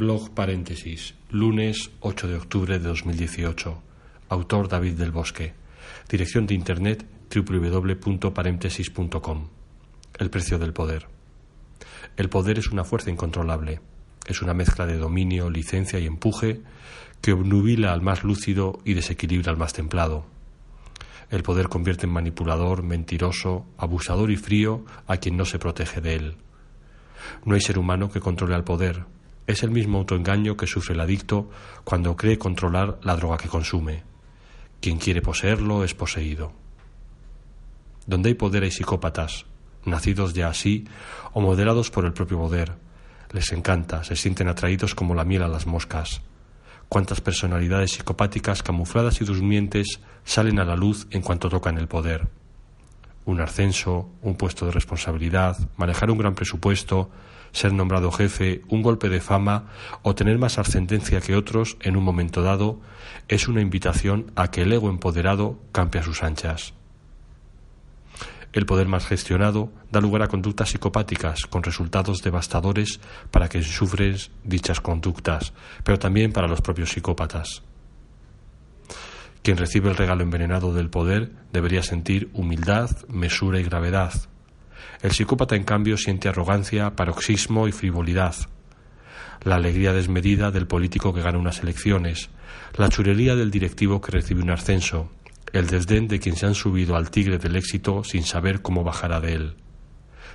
Blog paréntesis. Lunes 8 de octubre de 2018. Autor David del Bosque. Dirección de internet www.paréntesis.com. El precio del poder. El poder es una fuerza incontrolable. Es una mezcla de dominio, licencia y empuje que obnubila al más lúcido y desequilibra al más templado. El poder convierte en manipulador, mentiroso, abusador y frío a quien no se protege de él. No hay ser humano que controle al poder, es el mismo autoengaño que sufre el adicto cuando cree controlar la droga que consume. Quien quiere poseerlo es poseído. Donde hay poder hay psicópatas, nacidos ya así o modelados por el propio poder. Les encanta, se sienten atraídos como la miel a las moscas. Cuántas personalidades psicopáticas camufladas y durmientes salen a la luz en cuanto tocan el poder un ascenso, un puesto de responsabilidad, manejar un gran presupuesto, ser nombrado jefe, un golpe de fama o tener más ascendencia que otros en un momento dado, es una invitación a que el ego empoderado cambie a sus anchas. El poder más gestionado da lugar a conductas psicopáticas con resultados devastadores para quienes sufren dichas conductas, pero también para los propios psicópatas. Quien recibe el regalo envenenado del poder debería sentir humildad, mesura y gravedad. El psicópata, en cambio, siente arrogancia, paroxismo y frivolidad. La alegría desmedida del político que gana unas elecciones, la chulería del directivo que recibe un ascenso, el desdén de quien se han subido al tigre del éxito sin saber cómo bajará de él.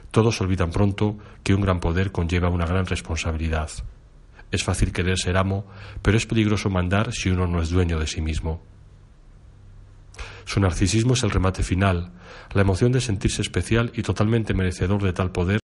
Todos olvidan pronto que un gran poder conlleva una gran responsabilidad. Es fácil querer ser amo, pero es peligroso mandar si uno no es dueño de sí mismo. Su narcisismo es el remate final, la emoción de sentirse especial y totalmente merecedor de tal poder